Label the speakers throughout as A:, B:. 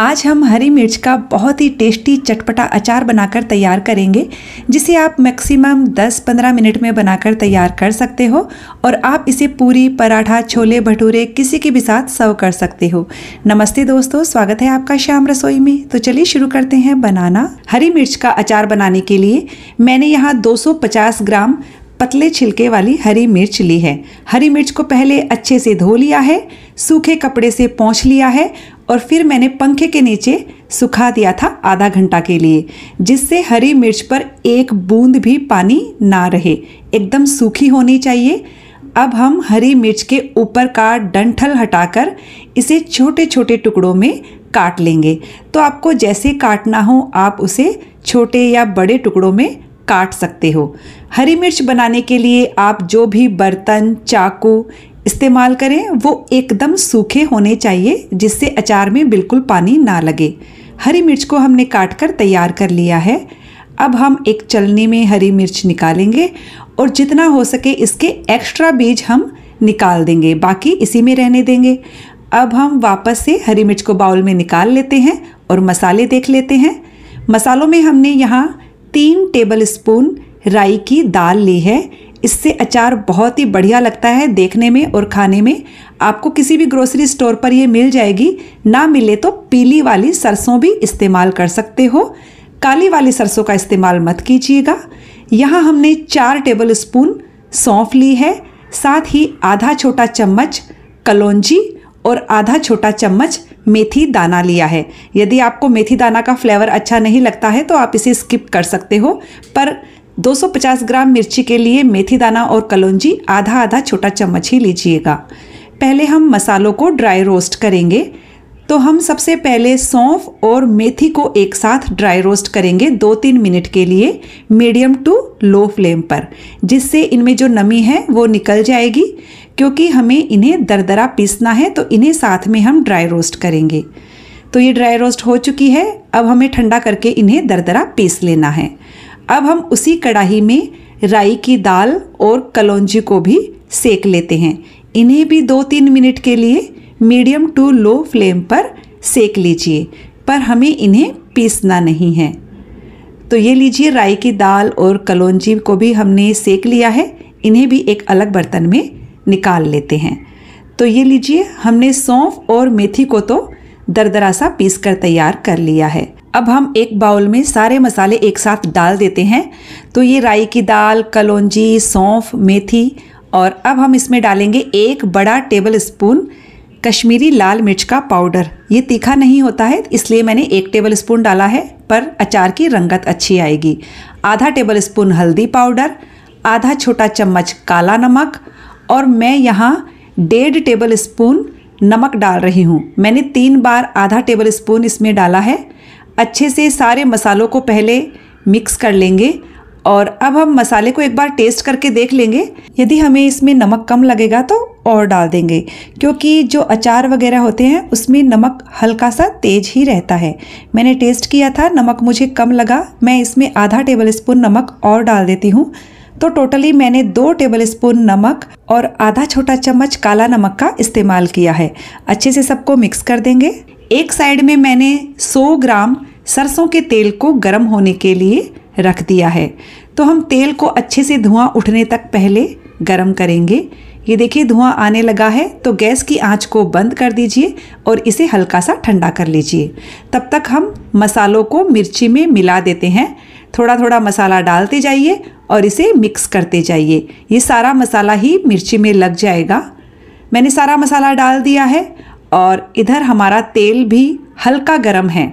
A: आज हम हरी मिर्च का बहुत ही टेस्टी चटपटा अचार बनाकर तैयार करेंगे जिसे आप मैक्सिमम 10-15 मिनट में बनाकर तैयार कर सकते हो और आप इसे पूरी पराठा छोले भटूरे किसी के भी साथ सर्व कर सकते हो नमस्ते दोस्तों स्वागत है आपका श्याम रसोई में तो चलिए शुरू करते हैं बनाना हरी मिर्च का अचार बनाने के लिए मैंने यहाँ दो ग्राम पतले छिलके वाली हरी मिर्च ली है हरी मिर्च को पहले अच्छे से धो लिया है सूखे कपड़े से पोंछ लिया है और फिर मैंने पंखे के नीचे सुखा दिया था आधा घंटा के लिए जिससे हरी मिर्च पर एक बूंद भी पानी ना रहे एकदम सूखी होनी चाहिए अब हम हरी मिर्च के ऊपर का डंठल हटाकर इसे छोटे छोटे टुकड़ों में काट लेंगे तो आपको जैसे काटना हो आप उसे छोटे या बड़े टुकड़ों में काट सकते हो हरी मिर्च बनाने के लिए आप जो भी बर्तन चाकू इस्तेमाल करें वो एकदम सूखे होने चाहिए जिससे अचार में बिल्कुल पानी ना लगे हरी मिर्च को हमने काट कर तैयार कर लिया है अब हम एक चलनी में हरी मिर्च निकालेंगे और जितना हो सके इसके एक्स्ट्रा बीज हम निकाल देंगे बाकी इसी में रहने देंगे अब हम वापस से हरी मिर्च को बाउल में निकाल लेते हैं और मसाले देख लेते हैं मसालों में हमने यहाँ तीन टेबल स्पून राई की दाल ली है इससे अचार बहुत ही बढ़िया लगता है देखने में और खाने में आपको किसी भी ग्रोसरी स्टोर पर ये मिल जाएगी ना मिले तो पीली वाली सरसों भी इस्तेमाल कर सकते हो काली वाली सरसों का इस्तेमाल मत कीजिएगा यहाँ हमने चार टेबल स्पून सौंफ ली है साथ ही आधा छोटा चम्मच कलौजी और आधा छोटा चम्मच मेथी दाना लिया है यदि आपको मेथी दाना का फ्लेवर अच्छा नहीं लगता है तो आप इसे स्किप कर सकते हो पर 250 ग्राम मिर्ची के लिए मेथी दाना और कलौंजी आधा आधा छोटा चम्मच ही लीजिएगा पहले हम मसालों को ड्राई रोस्ट करेंगे तो हम सबसे पहले सौंफ और मेथी को एक साथ ड्राई रोस्ट करेंगे दो तीन मिनट के लिए मीडियम टू लो फ्लेम पर जिससे इनमें जो नमी है वो निकल जाएगी क्योंकि हमें इन्हें दरदरा पीसना है तो इन्हें साथ में हम ड्राई रोस्ट करेंगे तो ये ड्राई रोस्ट हो चुकी है अब हमें ठंडा करके इन्हें दरदरा पीस लेना है अब हम उसी कढ़ाई में राई की दाल और कलौजी को भी सेक लेते हैं इन्हें भी दो तीन मिनट के लिए मीडियम टू लो फ्लेम पर सेक लीजिए पर हमें इन्हें पीसना नहीं है तो ये लीजिए राई की दाल और कलौजी को भी हमने सेक लिया है इन्हें भी एक अलग बर्तन में निकाल लेते हैं तो ये लीजिए हमने सौंफ और मेथी को तो दरदरा सा पीस कर तैयार कर लिया है अब हम एक बाउल में सारे मसाले एक साथ डाल देते हैं तो ये राई की दाल कलौजी सौंफ मेथी और अब हम इसमें डालेंगे एक बड़ा टेबल स्पून कश्मीरी लाल मिर्च का पाउडर ये तीखा नहीं होता है इसलिए मैंने एक टेबल स्पून डाला है पर अचार की रंगत अच्छी आएगी आधा टेबल स्पून हल्दी पाउडर आधा छोटा चम्मच काला नमक और मैं यहाँ डेढ़ टेबल स्पून नमक डाल रही हूँ मैंने तीन बार आधा टेबल स्पून इसमें डाला है अच्छे से सारे मसालों को पहले मिक्स कर लेंगे और अब हम मसाले को एक बार टेस्ट करके देख लेंगे यदि हमें इसमें नमक कम लगेगा तो और डाल देंगे क्योंकि जो अचार वगैरह होते हैं उसमें नमक हल्का सा तेज ही रहता है मैंने टेस्ट किया था नमक मुझे कम लगा मैं इसमें आधा टेबल स्पून नमक और डाल देती हूँ तो टोटली मैंने दो टेबल स्पून नमक और आधा छोटा चम्मच काला नमक का इस्तेमाल किया है अच्छे से सबको मिक्स कर देंगे एक साइड में मैंने 100 ग्राम सरसों के तेल को गर्म होने के लिए रख दिया है तो हम तेल को अच्छे से धुआं उठने तक पहले गर्म करेंगे ये देखिए धुआं आने लगा है तो गैस की आंच को बंद कर दीजिए और इसे हल्का सा ठंडा कर लीजिए तब तक हम मसालों को मिर्ची में मिला देते हैं थोड़ा थोड़ा मसाला डालते जाइए और इसे मिक्स करते जाइए ये सारा मसाला ही मिर्ची में लग जाएगा मैंने सारा मसाला डाल दिया है और इधर हमारा तेल भी हल्का गरम है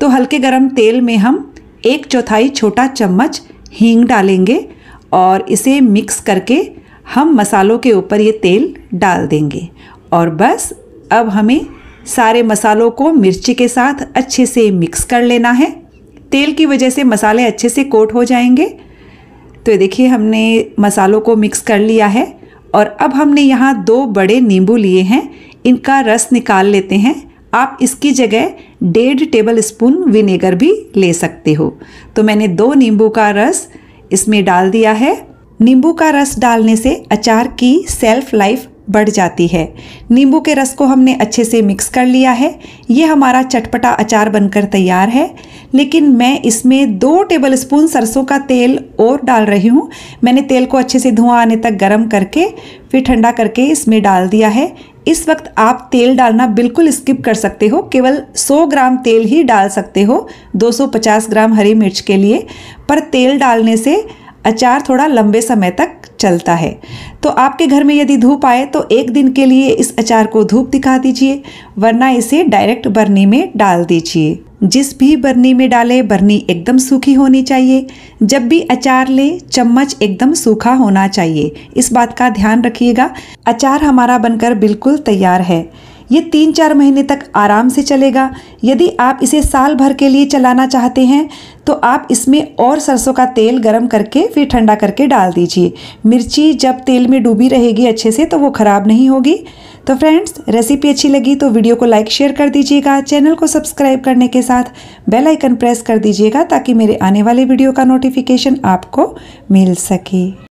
A: तो हल्के गरम तेल में हम एक चौथाई छोटा चम्मच हींग डालेंगे और इसे मिक्स करके हम मसालों के ऊपर ये तेल डाल देंगे और बस अब हमें सारे मसालों को मिर्ची के साथ अच्छे से मिक्स कर लेना है तेल की वजह से मसाले अच्छे से कोट हो जाएंगे तो देखिए हमने मसालों को मिक्स कर लिया है और अब हमने यहाँ दो बड़े नींबू लिए हैं इनका रस निकाल लेते हैं आप इसकी जगह डेढ़ टेबल स्पून विनेगर भी ले सकते हो तो मैंने दो नींबू का रस इसमें डाल दिया है नींबू का रस डालने से अचार की सेल्फ लाइफ बढ़ जाती है नींबू के रस को हमने अच्छे से मिक्स कर लिया है ये हमारा चटपटा अचार बनकर तैयार है लेकिन मैं इसमें दो टेबल स्पून सरसों का तेल और डाल रही हूँ मैंने तेल को अच्छे से धुआं आने तक गर्म करके फिर ठंडा करके इसमें डाल दिया है इस वक्त आप तेल डालना बिल्कुल स्किप कर सकते हो केवल 100 ग्राम तेल ही डाल सकते हो 250 ग्राम हरी मिर्च के लिए पर तेल डालने से अचार थोड़ा लंबे समय तक चलता है तो आपके घर में यदि धूप आए तो एक दिन के लिए इस अचार को धूप दिखा दीजिए वरना इसे डायरेक्ट बरनी में डाल दीजिए जिस भी बर्नी में डालें बर्नी एकदम सूखी होनी चाहिए जब भी अचार लें चम्मच एकदम सूखा होना चाहिए इस बात का ध्यान रखिएगा अचार हमारा बनकर बिल्कुल तैयार है ये तीन चार महीने तक आराम से चलेगा यदि आप इसे साल भर के लिए चलाना चाहते हैं तो आप इसमें और सरसों का तेल गरम करके फिर ठंडा करके डाल दीजिए मिर्ची जब तेल में डूबी रहेगी अच्छे से तो वो ख़राब नहीं होगी तो फ्रेंड्स रेसिपी अच्छी लगी तो वीडियो को लाइक शेयर कर दीजिएगा चैनल को सब्सक्राइब करने के साथ बेल आइकन प्रेस कर दीजिएगा ताकि मेरे आने वाले वीडियो का नोटिफिकेशन आपको मिल सके